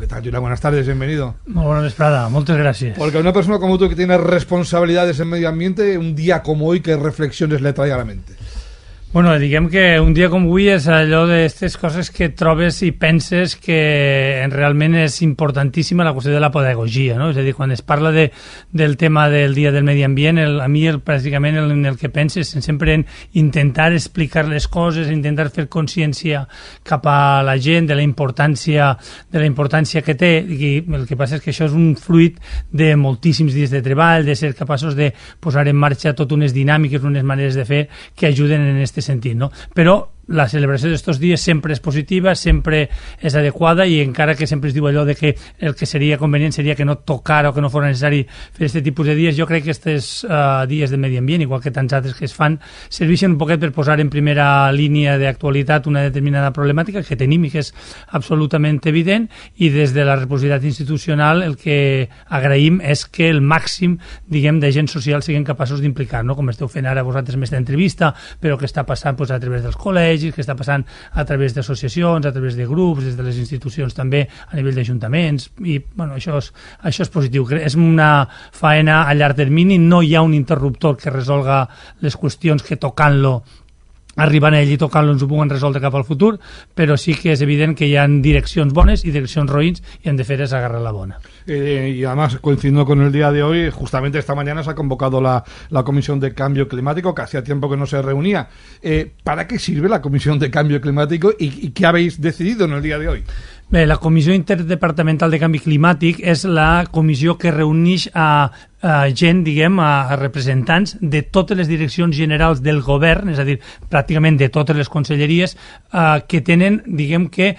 ¿Qué tal, Julián? Buenas tardes, bienvenido. Muy buenas Prada, muchas gracias. Porque una persona como tú que tiene responsabilidades en medio ambiente, un día como hoy, ¿qué reflexiones le trae a la mente? Bueno, diguem que un dia com avui és allò d'aquestes coses que trobes i penses que realment és importantíssima la qüestió de la pedagogia, no? És a dir, quan es parla de, del tema del Dia del Medi Ambient, el, a mi el, pràcticament el, el que penses sempre en intentar explicar les coses, intentar fer consciència cap a la gent de la importància de la importància que té, i el que passa és que això és un fluid de moltíssims dies de treball, de ser capaços de posar en marxa tot unes dinàmiques, unes maneres de fer que ajuden en aquestes entiendo, Pero la celebració d'aquests dies sempre és positiva, sempre és adequada i encara que sempre es diu allò de que el que seria convenient seria que no tocar o que no fos necessari fer aquest tipus de dies, jo crec que aquests uh, eh, dies de medi ambient, igual que tants altres que es fan, serveixen un poquet per posar en primera línia d'actualitat una determinada problemàtica que tenim i que és absolutament evident i des de la responsabilitat institucional el que agraïm és que el màxim, diguem, de gent social siguin capaços d'implicar, no? com esteu fent ara vosaltres més d'entrevista, però que està passant doncs, a través dels col·legis, estratègics que està passant a través d'associacions, a través de grups, des de les institucions també, a nivell d'ajuntaments, i bueno, això, és, això és positiu. És una faena a llarg termini, no hi ha un interruptor que resolga les qüestions que tocant-lo Arriba a ell i supongo, en ens al futuro, pero sí que es evidente que ya en dirección bones y dirección roïns y en de fer la bona. y eh, además coincido con el día de hoy, justamente esta mañana se ha convocado la, la Comisión de Cambio Climático, que hacía tiempo que no se reunía. Eh, ¿Para qué sirve la Comisión de Cambio Climático y qué habéis decidido en el día de hoy? Bé, la Comissió Interdepartamental de Canvi Climàtic és la comissió que reuneix a, a gent, diguem, a, a representants de totes les direccions generals del govern, és a dir, pràcticament de totes les conselleries, a, eh, que tenen, diguem que,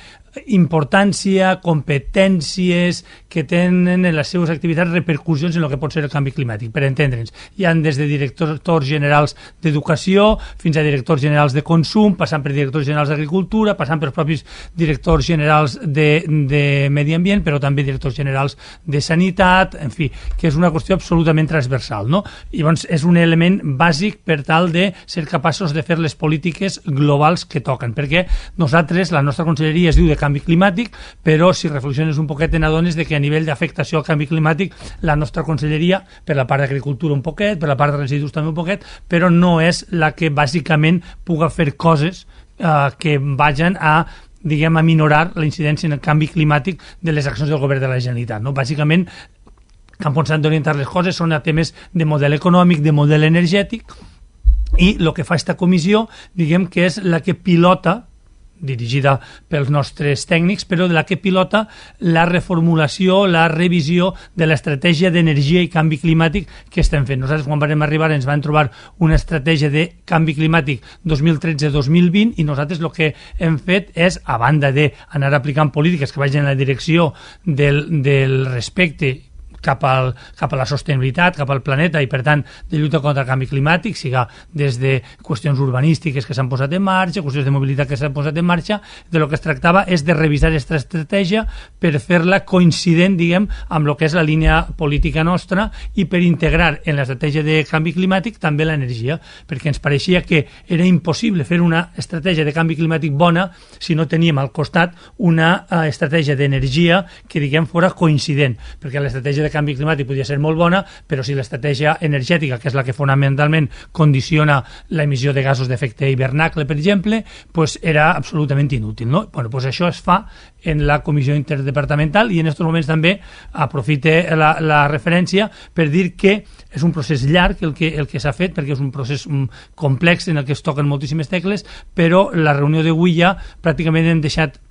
importància, competències que tenen en les seues activitats repercussions en el que pot ser el canvi climàtic, per entendre'ns. Hi han des de directors generals d'educació fins a directors generals de consum, passant per directors generals d'agricultura, passant per els propis directors generals de, de medi ambient, però també directors generals de sanitat, en fi, que és una qüestió absolutament transversal. No? I llavors és un element bàsic per tal de ser capaços de fer les polítiques globals que toquen, perquè nosaltres, la nostra conselleria es diu de canvi climàtic, però si reflexiones un poquet en adones de que a nivell d'afectació al canvi climàtic la nostra conselleria, per la part d'agricultura un poquet, per la part de residus també un poquet, però no és la que bàsicament puga fer coses eh, que vagin a diguem, a minorar la incidència en el canvi climàtic de les accions del govern de la Generalitat. No? Bàsicament, Campons s'han d'orientar les coses, són a temes de model econòmic, de model energètic, i el que fa aquesta comissió, diguem que és la que pilota dirigida pels nostres tècnics, però de la que pilota la reformulació, la revisió de l'estratègia d'energia i canvi climàtic que estem fent. Nosaltres, quan vam arribar, ens van trobar una estratègia de canvi climàtic 2013-2020 i nosaltres el que hem fet és, a banda d'anar aplicant polítiques que vagin en la direcció del, del respecte cap, al, cap a la sostenibilitat, cap al planeta i, per tant, de lluita contra el canvi climàtic, siga des de qüestions urbanístiques que s'han posat en marxa, qüestions de mobilitat que s'han posat en marxa, de lo que es tractava és de revisar aquesta estratègia per fer-la coincident, diguem, amb el que és la línia política nostra i per integrar en l'estratègia de canvi climàtic també l'energia, perquè ens pareixia que era impossible fer una estratègia de canvi climàtic bona si no teníem al costat una eh, estratègia d'energia que, diguem, fora coincident, perquè l'estratègia de canvi climàtic podria ser molt bona, però si l'estratègia energètica, que és la que fonamentalment condiciona l'emissió de gasos d'efecte hivernacle, per exemple, pues era absolutament inútil. No? Bueno, pues això es fa en la Comissió Interdepartamental i en aquests moments també aprofite la, la referència per dir que és un procés llarg el que, el que s'ha fet perquè és un procés mm, complex en el que es toquen moltíssimes tecles, però la reunió d'avui ja pràcticament hem deixat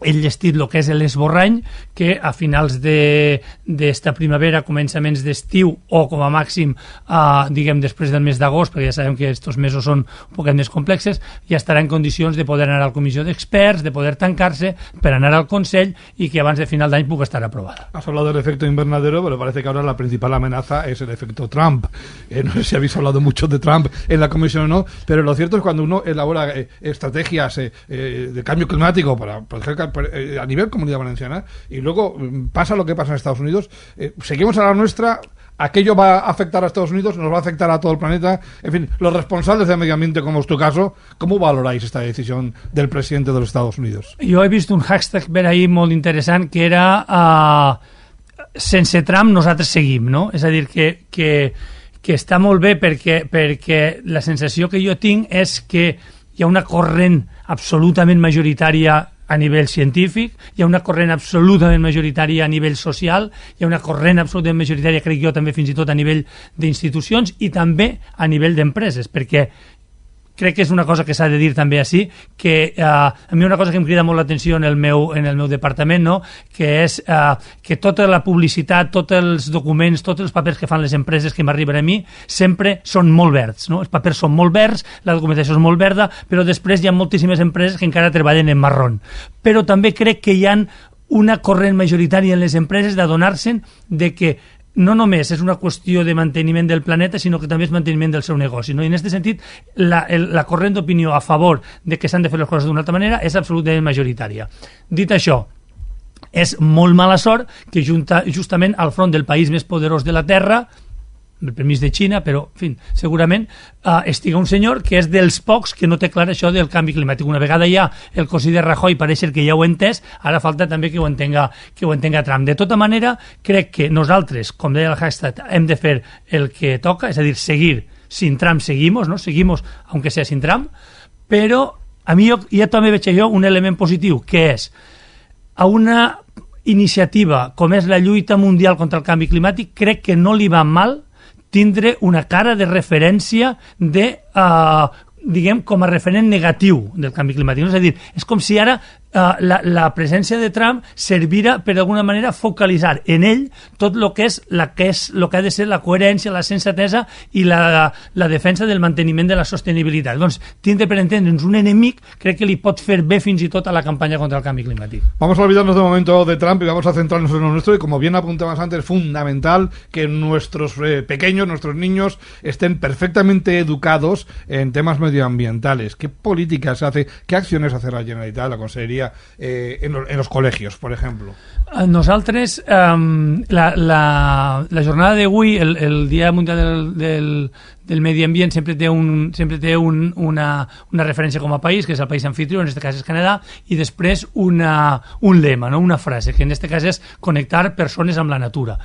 el estilo que que el l'esborrany, que a finals de de, primavera, de d'estiu o como a màxim, eh, diguem, del mes d'agost, perquè ya saben que estos mesos son un poco més complexes, ya estará en condiciones de poder anar a la de d'experts, de poder tancarse para per anar al Consell y que abans de final d'any pueda estar aprobada. Has hablado del efecto invernadero, pero parece que ahora la principal amenaza es el efecto Trump. Eh, no sé si habéis hablado mucho de Trump en la comisión o no, pero lo cierto es cuando uno elabora eh, estrategias eh, de cambio climático para proteger el eh, a nivel Comunidad Valenciana, y luego mm, pasa lo que pasa en Estados Unidos, eh, seguimos a la nuestra, aquello va a afectar a Estados Unidos, nos va a afectar a todo el planeta. En fin, los responsables del medio ambiente, como es tu caso, ¿cómo valoráis esta decisión del presidente de los Estados Unidos? Yo he visto un hashtag ver ahí muy interesante que era ah, sense Trump nosaltres seguim, no? Es decir que, que, que está muy la sensación que yo tengo es que ya una corriente absolutamente mayoritaria a nivell científic, hi ha una corrent absolutament majoritària a nivell social, hi ha una corrent absolutament majoritària, crec jo, també fins i tot a nivell d'institucions i també a nivell d'empreses, perquè crec que és una cosa que s'ha de dir també així, que eh, a mi una cosa que em crida molt l'atenció en, el meu, en el meu departament, no? que és eh, que tota la publicitat, tots els documents, tots els papers que fan les empreses que m'arriben a mi, sempre són molt verds. No? Els papers són molt verds, la documentació és molt verda, però després hi ha moltíssimes empreses que encara treballen en marrón. Però també crec que hi han una corrent majoritària en les empreses d'adonar-se'n de que no només és una qüestió de manteniment del planeta, sinó que també és manteniment del seu negoci. No? I en aquest sentit, la, el, la corrent d'opinió a favor de que s'han de fer les coses d'una altra manera és absolutament majoritària. Dit això, és molt mala sort que junta, justament al front del país més poderós de la Terra el permís de Xina, però, en fi, segurament eh, estiga un senyor que és dels pocs que no té clar això del canvi climàtic. Una vegada ja el cosí de Rajoy pareix que ja ho ha entès, ara falta també que ho entenga, que ho entenga Trump. De tota manera, crec que nosaltres, com deia el hashtag, hem de fer el que toca, és a dir, seguir sin Trump seguimos, no? Seguimos, aunque sea sin Trump, però a mi jo, ja també veig jo un element positiu, que és a una iniciativa com és la lluita mundial contra el canvi climàtic, crec que no li va mal tindre una cara de referència de, eh, diguem, com a referent negatiu del canvi climàtic. No? És a dir, és com si ara Ah, la, presencia de Trump servirá, pero de alguna manera focalizar en él todo lo que es la que es lo que ha de ser la coherencia, la sensateza y la, la defensa del mantenimiento de la sostenibilidad. Entonces, tiene per entendre'ns un enemigo, cree que el pot fer bé fins y la campaña contra el cambio climático. Vamos a olvidarnos de momento de Trump y vamos a centrarnos en lo nuestro y como bien apuntabas antes, fundamental que nuestros eh, pequeños, nuestros niños estén perfectamente educados en temas medioambientales. ¿Qué políticas hace? ¿Qué acciones hace la Generalitat, la Consejería había eh, en, en, los colegios, por ejemplo? Eh, nosaltres, um, la, la, la, jornada d'avui, el, el Dia Mundial del, del, del Medi Ambient, sempre té, un, sempre té un, una, una referència com a país, que és el país anfitrió, en aquest cas és Canadà, i després una, un lema, no? una frase, que en aquest cas és connectar persones amb la natura.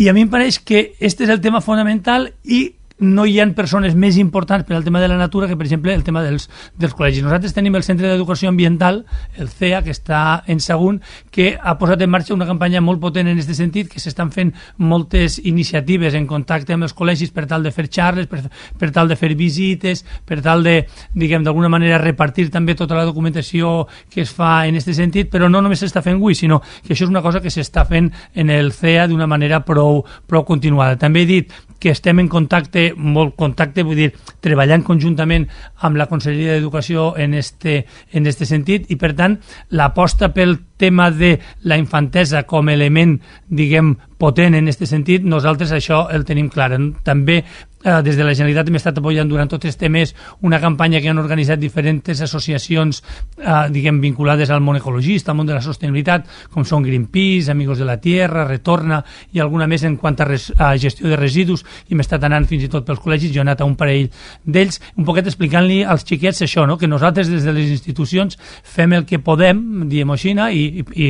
I a mi em pareix que este és el tema fonamental i no hi ha persones més importants per al tema de la natura que, per exemple, el tema dels, dels col·legis. Nosaltres tenim el Centre d'Educació Ambiental, el CEA, que està en Sagunt, que ha posat en marxa una campanya molt potent en aquest sentit, que s'estan fent moltes iniciatives en contacte amb els col·legis per tal de fer xarres, per, per tal de fer visites, per tal de, diguem, d'alguna manera repartir també tota la documentació que es fa en aquest sentit, però no només s'està fent avui, sinó que això és una cosa que s'està fent en el CEA d'una manera prou, prou continuada. També he dit que estem en contacte, molt contacte, vull dir, treballant conjuntament amb la Conselleria d'Educació en este, en este sentit i, per tant, l'aposta pel tema de la infantesa com a element, diguem, potent en aquest sentit, nosaltres això el tenim clar. També eh, des de la Generalitat hem estat apoyant durant tot aquest mes una campanya que han organitzat diferents associacions eh, diguem vinculades al món ecologista, al món de la sostenibilitat, com són Greenpeace, Amigos de la Tierra, Retorna i alguna més en quant a, res, a gestió de residus i hem estat anant fins i tot pels col·legis, jo he anat a un parell d'ells, un poquet explicant-li als xiquets això, no? que nosaltres des de les institucions fem el que podem, diem ho així, i, i,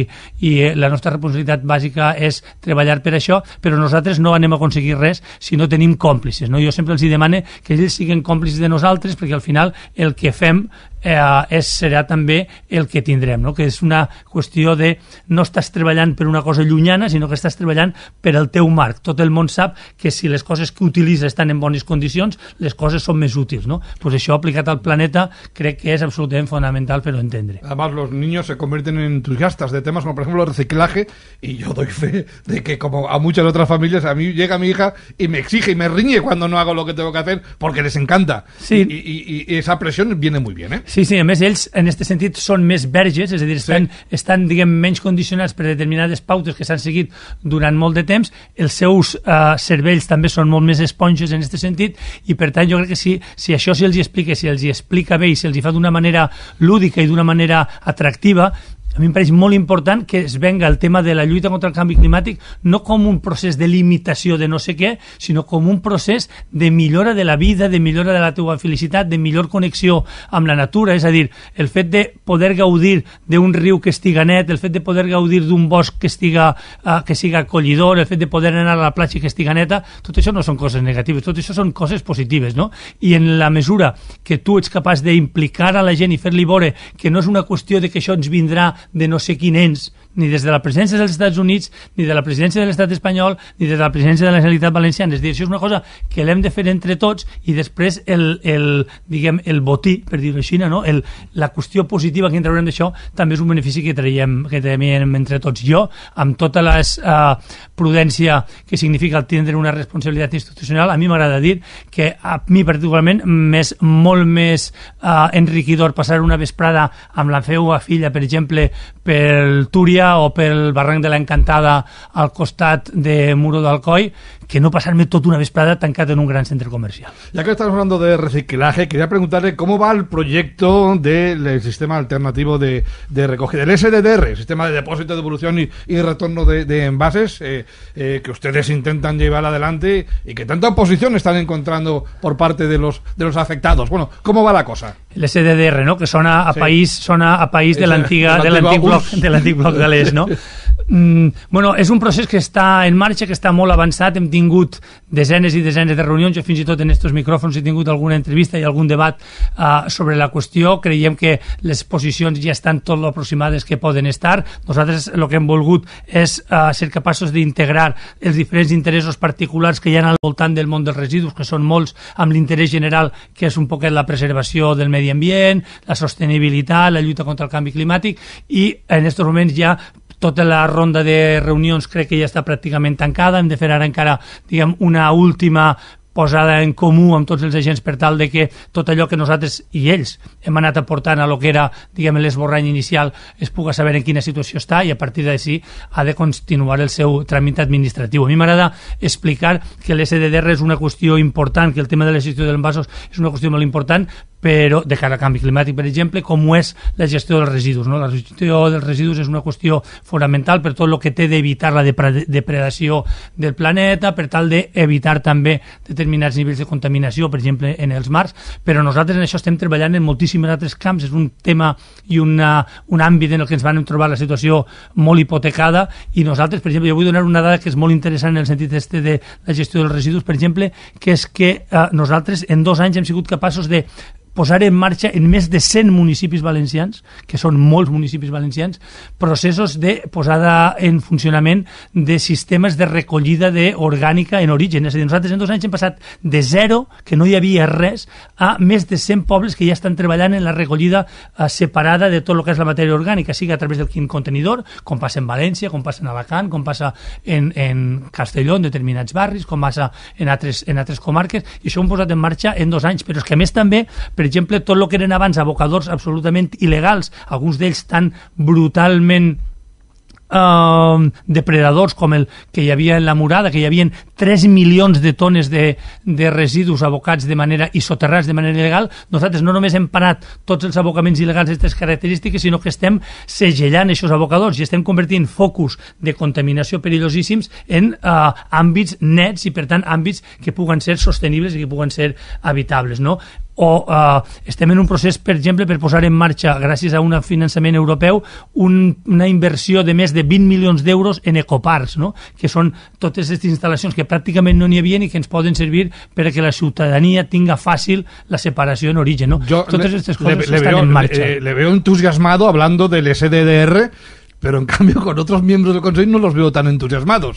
i la nostra responsabilitat bàsica és treballar criticat per això, però nosaltres no anem a aconseguir res si no tenim còmplices. No? Jo sempre els demane que ells siguin còmplices de nosaltres perquè al final el que fem eh, és, serà també el que tindrem, no? que és una qüestió de no estàs treballant per una cosa llunyana, sinó que estàs treballant per el teu marc. Tot el món sap que si les coses que utilitza estan en bones condicions, les coses són més útils. No? Pues això aplicat al planeta crec que és absolutament fonamental per entendre. A més, els nens se convierten en entusiastes de temes com, per exemple, el reciclatge, i jo doy fe de que, com a moltes altres famílies, a mi llega mi hija i me exige i me riñe quan no hago lo que tengo que hacer porque les encanta. Sí. Y, y, y esa presión viene muy bien, ¿eh? Sí, sí, a més ells en aquest sentit són més verges, és a dir, estan, sí. estan diguem, menys condicionats per determinades pautes que s'han seguit durant molt de temps, els seus eh, cervells també són molt més esponges en aquest sentit, i per tant jo crec que si, si això si hi explica, si els hi explica bé i se'ls fa d'una manera lúdica i d'una manera atractiva, a mi em pareix molt important que es venga el tema de la lluita contra el canvi climàtic no com un procés de limitació de no sé què, sinó com un procés de millora de la vida, de millora de la teua felicitat, de millor connexió amb la natura, és a dir, el fet de poder gaudir d'un riu que estiga net, el fet de poder gaudir d'un bosc que, estiga, uh, que siga acollidor, el fet de poder anar a la platja que estiga neta, tot això no són coses negatives, tot això són coses positives, no? I en la mesura que tu ets capaç d'implicar a la gent i fer-li veure que no és una qüestió de que això ens vindrà de no sé quin ens, ni des de la presidència dels Estats Units, ni de la presidència de l'estat espanyol, ni des de la presidència de la Generalitat Valenciana. És dir, això és una cosa que l'hem de fer entre tots i després el, el diguem, el botí, per dir-ho així, no? el, la qüestió positiva que en traurem d'això també és un benefici que traiem, que traiem entre tots. Jo, amb totes les eh, prudència que significa tindre una responsabilitat institucional, a mi m'agrada dir que a mi particularment m'és molt més eh, enriquidor passar una vesprada amb la feua filla, per exemple, pel Túria o pel barranc de l'Encantada al costat de Muro d'Alcoi, que no pasarme toda una vez vesprada ...tancado en un gran centro comercial. Ya que estamos hablando de reciclaje, quería preguntarle cómo va el proyecto del eh, sistema alternativo de, recogida, el SDDR, sistema de depósito, devolución y, y retorno de, envases, eh, eh, que ustedes intentan llevar adelante y que tanta oposición están encontrando por parte de los, afectados. Bueno, ¿cómo va la cosa? El SDDR, ¿no? Que suena a país, a país de la antigua del antiguo... antigua de no? mm, bueno, és un procés que està en marxa, que està molt avançat. Hem tingut desenes i desenes de reunions. Jo fins i tot en aquests micròfons he tingut alguna entrevista i algun debat uh, sobre la qüestió. Creiem que les posicions ja estan tot aproximades que poden estar. Nosaltres el que hem volgut és uh, ser capaços d'integrar els diferents interessos particulars que hi ha al voltant del món dels residus, que són molts, amb l'interès general, que és un poquet la preservació del medi ambient, la sostenibilitat, la lluita contra el canvi climàtic, i en aquests moments ja tota la ronda de reunions crec que ja està pràcticament tancada. Hem de fer ara encara diguem, una última posada en comú amb tots els agents per tal de que tot allò que nosaltres i ells hem anat aportant a lo que era diguem l'esborrany inicial es puga saber en quina situació està i a partir d'ací ha de continuar el seu tràmit administratiu. A mi m'agrada explicar que l'SDDR és una qüestió important, que el tema de la gestió dels envasos és una qüestió molt important però de cara al canvi climàtic, per exemple, com és la gestió dels residus. No? La gestió dels residus és una qüestió fonamental per tot el que té d'evitar la depredació del planeta, per tal d'evitar també determinats nivells de contaminació, per exemple, en els mars, però nosaltres en això estem treballant en moltíssims altres camps, és un tema i una, un àmbit en el que ens van trobar la situació molt hipotecada i nosaltres, per exemple, jo vull donar una dada que és molt interessant en el sentit este de la gestió dels residus, per exemple, que és que eh, nosaltres en dos anys hem sigut capaços de posar en marxa en més de 100 municipis valencians, que són molts municipis valencians, processos de posada en funcionament de sistemes de recollida d'orgànica en origen. És a dir, nosaltres en dos anys hem passat de zero, que no hi havia res, a més de 100 pobles que ja estan treballant en la recollida eh, separada de tot el que és la matèria orgànica, sigui a través del quin contenidor, com passa en València, com passa en Alacant, com passa en, en Castelló, en determinats barris, com passa en altres, en altres comarques, i això ho hem posat en marxa en dos anys, però és que a més també per exemple, tot el que eren abans abocadors absolutament il·legals, alguns d'ells tan brutalment Uh, depredadors com el que hi havia en la murada, que hi havia 3 milions de tones de, de residus abocats de manera i soterrats de manera il·legal, nosaltres no només hem parat tots els abocaments il·legals d'aquestes característiques, sinó que estem segellant aquests abocadors i estem convertint focus de contaminació perillosíssims en uh, àmbits nets i, per tant, àmbits que puguen ser sostenibles i que puguen ser habitables. No? o eh, estem en un procés, per exemple, per posar en marxa, gràcies a un finançament europeu, un, una inversió de més de 20 milions d'euros en ecoparcs, no? que són totes aquestes instal·lacions que pràcticament no n'hi havia i que ens poden servir perquè la ciutadania tinga fàcil la separació en origen. No? totes aquestes coses le, le estan veo, en marxa. Le, eh, le veo entusiasmado hablando del SDDR pero en cambio con otros miembros del Consejo no los veo tan entusiasmados.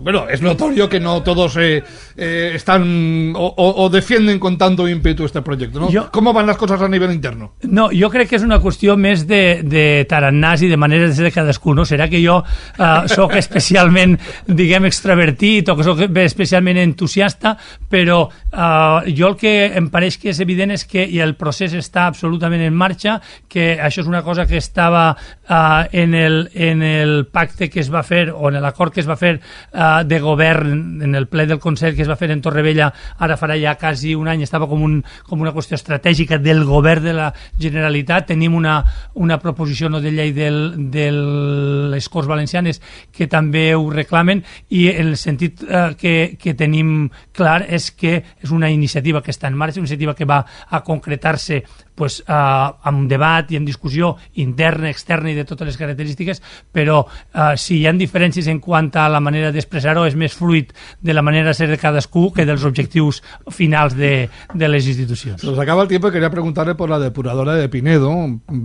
Bueno, es notorio que no todos eh, eh, están o, defienden con tanto ímpetu este proyecto. ¿no? ¿Cómo van las cosas a nivel interno? No, yo creo que es una cuestión más de, de y de maneras de ser cada uno. Será que yo ah, soy especialmente digamos extrovertido o que soy especialmente entusiasta, pero ah, yo lo que me em parece que es evidente es que el proceso está absolutamente en marcha, que eso es una cosa que estaba ah, en en el, en el pacte que es va fer o en l'acord que es va fer uh, de govern en el ple del Consell que es va fer en Torrevella ara farà ja quasi un any, estava com, un, com una qüestió estratègica del govern de la Generalitat. Tenim una, una proposició no de llei del, de les Corts Valencianes que també ho reclamen i el sentit uh, que, que tenim clar és que és una iniciativa que està en marxa, una iniciativa que va a concretar-se pues, uh, amb debat i amb discussió interna, externa i de totes les característiques característiques, però uh, si hi ha diferències en quant a la manera d'expressar-ho, és més fruit de la manera de ser de cadascú que dels objectius finals de, de les institucions. Se'ls acaba el temps i quería preguntar por la depuradora de Pinedo,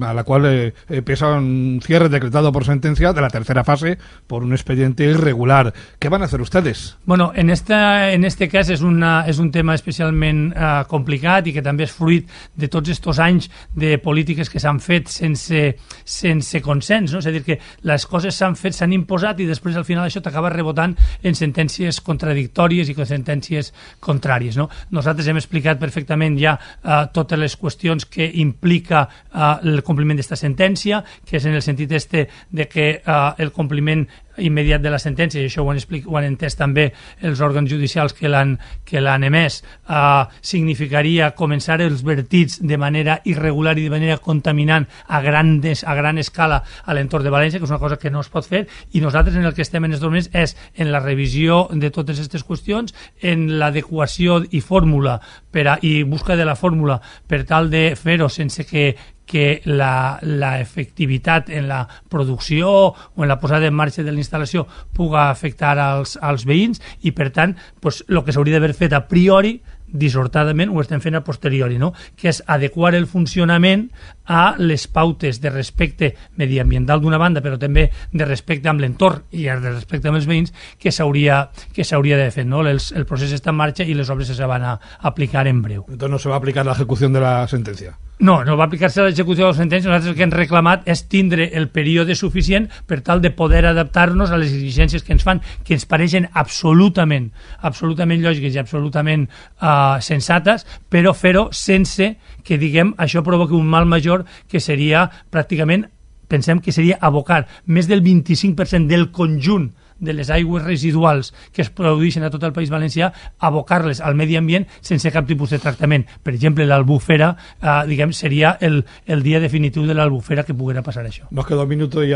a la qual eh, eh, pesa un cierre decretado por sentencia de la tercera fase por un expediente irregular. ¿Qué van a hacer ustedes? Bueno, en, esta, en este cas és, una, és un tema especialment uh, complicat i que també és fruit de tots aquests anys de polítiques que s'han fet sense, sense consens, no? a dir, que les coses s'han fet, s'han imposat i després al final això t'acaba rebotant en sentències contradictòries i sentències contràries. No? Nosaltres hem explicat perfectament ja eh, totes les qüestions que implica eh, el compliment d'esta sentència, que és en el sentit este de que eh, el compliment immediat de la sentència, i això ho han, explic, ho han entès també els òrgans judicials que l'han emès, eh, significaria començar els vertits de manera irregular i de manera contaminant a grandes, a gran escala a l'entorn de València, que és una cosa que no es pot fer, i nosaltres en el que estem en els moments és en la revisió de totes aquestes qüestions, en l'adequació i fórmula per a, i busca de la fórmula per tal de fer-ho sense que, que la, la efectivitat en la producció o en la posada en marxa de la instal·lació puga afectar als, als veïns i, per tant, pues, el que s'hauria d'haver fet a priori dissortadament ho estem fent a posteriori, no? que és adequar el funcionament a les pautes de respecte mediambiental d'una banda, però també de respecte amb l'entorn i de respecte amb els veïns que s'hauria que s'hauria de fer. No? El, el procés està en marxa i les obres se van a aplicar en breu. Entonces no se va a aplicar ejecución de la sentencia. No, no va aplicar-se l'execució de la sentència. Nosaltres el que hem reclamat és tindre el període suficient per tal de poder adaptar-nos a les exigències que ens fan, que ens pareixen absolutament, absolutament lògiques i absolutament uh, sensates, però fer-ho sense que, diguem, això provoqui un mal major que seria pràcticament, pensem que seria abocar més del 25% del conjunt de les aigües residuals que es produeixen a todo el País Valencià, abocarles al medi ambient sense cap tipus de tractament. Per exemple, la albufera eh, diguem, seria el, el definitivo de de albufera que pudiera pasar eso Nos queda un minuto y,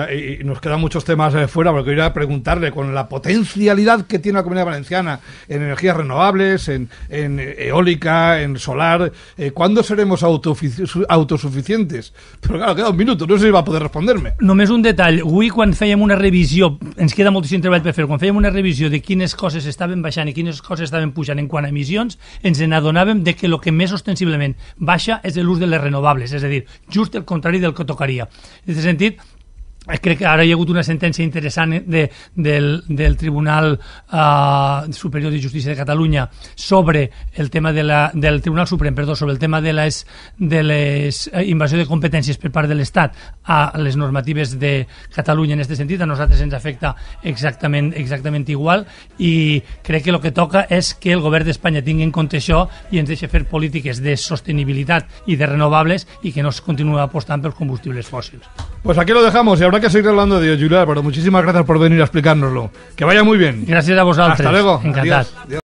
nos quedan muchos temas eh, fuera, iba a preguntarle con la potencialidad que tiene la Comunidad Valenciana en energías renovables, en, eólica, en solar, eh, ¿cuándo seremos autosuficientes? Pero claro, queda un minut, no sé si va a poder No me es un detall. Avui, quan fèiem una revisió, ens queda moltíssim treball treball per fer, quan fèiem una revisió de quines coses estaven baixant i quines coses estaven pujant en quant a emissions, ens n'adonàvem de que el que més ostensiblement baixa és l'ús de les renovables, és a dir, just el contrari del que tocaria. En aquest sentit, Eh, crec que ara hi ha hagut una sentència interessant eh, de, del, del Tribunal eh, Superior de Justícia de Catalunya sobre el tema de la, del Tribunal Suprem, perdó, sobre el tema de les, de les eh, invasió de competències per part de l'Estat a les normatives de Catalunya en aquest sentit, a nosaltres ens afecta exactament, exactament igual i crec que el que toca és que el govern d'Espanya tingui en compte això i ens deixi fer polítiques de sostenibilitat i de renovables i que no es continuï apostant pels combustibles fòssils. Pues aquí lo dejamos y habrá que seguir hablando de ello, Julián, pero muchísimas gracias por venir a explicárnoslo. Que vaya muy bien. Gracias a vosotros. Hasta luego. Encantado.